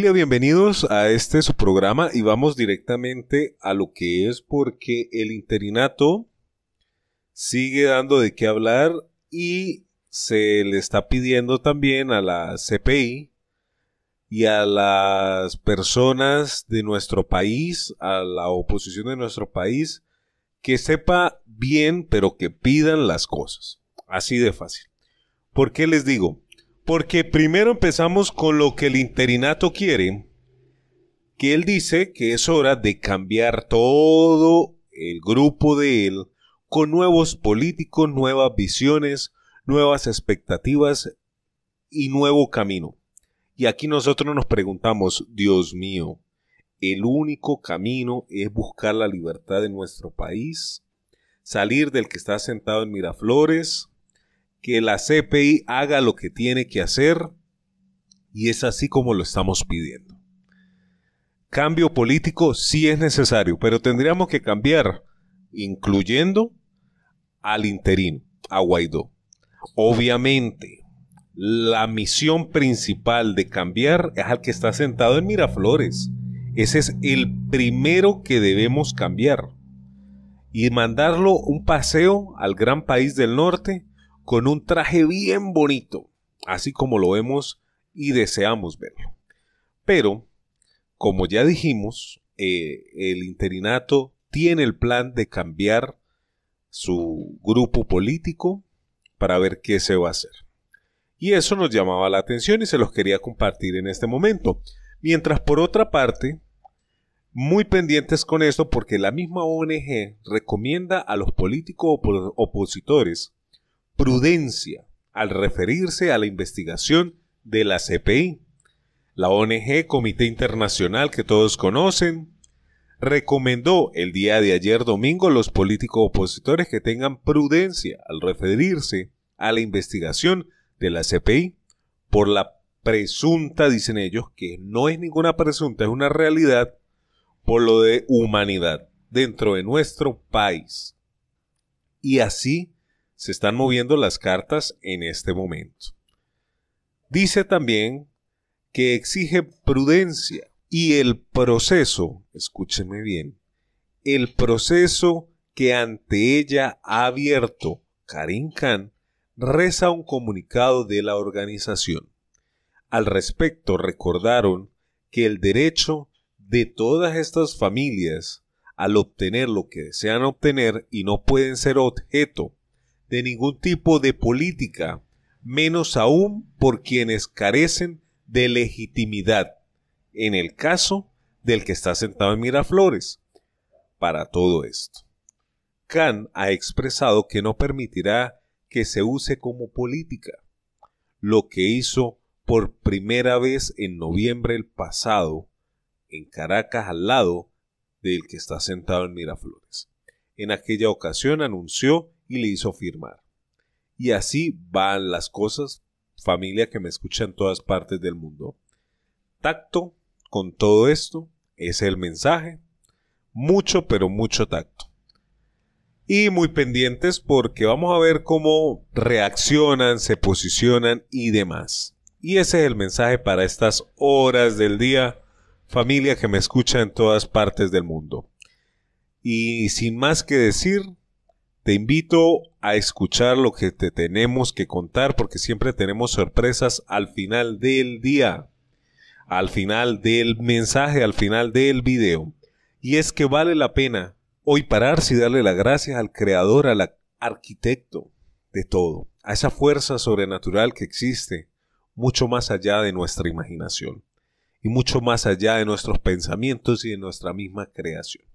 bienvenidos a este su programa y vamos directamente a lo que es porque el interinato sigue dando de qué hablar y se le está pidiendo también a la CPI y a las personas de nuestro país, a la oposición de nuestro país, que sepa bien pero que pidan las cosas. Así de fácil. ¿Por qué les digo? Porque primero empezamos con lo que el interinato quiere, que él dice que es hora de cambiar todo el grupo de él con nuevos políticos, nuevas visiones, nuevas expectativas y nuevo camino. Y aquí nosotros nos preguntamos, Dios mío, el único camino es buscar la libertad de nuestro país, salir del que está sentado en Miraflores, que la CPI haga lo que tiene que hacer y es así como lo estamos pidiendo. Cambio político sí es necesario, pero tendríamos que cambiar incluyendo al interino, a Guaidó. Obviamente, la misión principal de cambiar es al que está sentado en Miraflores. Ese es el primero que debemos cambiar. Y mandarlo un paseo al gran país del norte con un traje bien bonito, así como lo vemos y deseamos verlo. Pero, como ya dijimos, eh, el interinato tiene el plan de cambiar su grupo político para ver qué se va a hacer. Y eso nos llamaba la atención y se los quería compartir en este momento. Mientras por otra parte, muy pendientes con esto porque la misma ONG recomienda a los políticos opositores prudencia al referirse a la investigación de la CPI. La ONG Comité Internacional que todos conocen recomendó el día de ayer domingo a los políticos opositores que tengan prudencia al referirse a la investigación de la CPI por la presunta, dicen ellos, que no es ninguna presunta, es una realidad por lo de humanidad dentro de nuestro país. Y así se están moviendo las cartas en este momento. Dice también que exige prudencia y el proceso, escúchenme bien, el proceso que ante ella ha abierto Karim Khan reza un comunicado de la organización. Al respecto recordaron que el derecho de todas estas familias al obtener lo que desean obtener y no pueden ser objeto de ningún tipo de política, menos aún por quienes carecen de legitimidad, en el caso del que está sentado en Miraflores. Para todo esto, Khan ha expresado que no permitirá que se use como política, lo que hizo por primera vez en noviembre el pasado en Caracas al lado del que está sentado en Miraflores. En aquella ocasión anunció y le hizo firmar. Y así van las cosas, familia que me escucha en todas partes del mundo. Tacto con todo esto es el mensaje. Mucho, pero mucho tacto. Y muy pendientes porque vamos a ver cómo reaccionan, se posicionan y demás. Y ese es el mensaje para estas horas del día, familia que me escucha en todas partes del mundo. Y sin más que decir, te invito a escuchar lo que te tenemos que contar porque siempre tenemos sorpresas al final del día, al final del mensaje, al final del video. Y es que vale la pena hoy pararse y darle las gracias al creador, al arquitecto de todo, a esa fuerza sobrenatural que existe mucho más allá de nuestra imaginación y mucho más allá de nuestros pensamientos y de nuestra misma creación.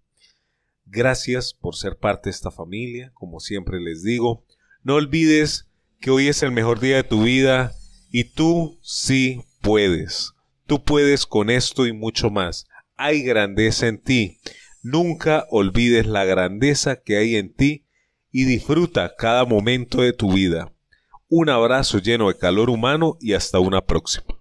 Gracias por ser parte de esta familia, como siempre les digo. No olvides que hoy es el mejor día de tu vida y tú sí puedes. Tú puedes con esto y mucho más. Hay grandeza en ti. Nunca olvides la grandeza que hay en ti y disfruta cada momento de tu vida. Un abrazo lleno de calor humano y hasta una próxima.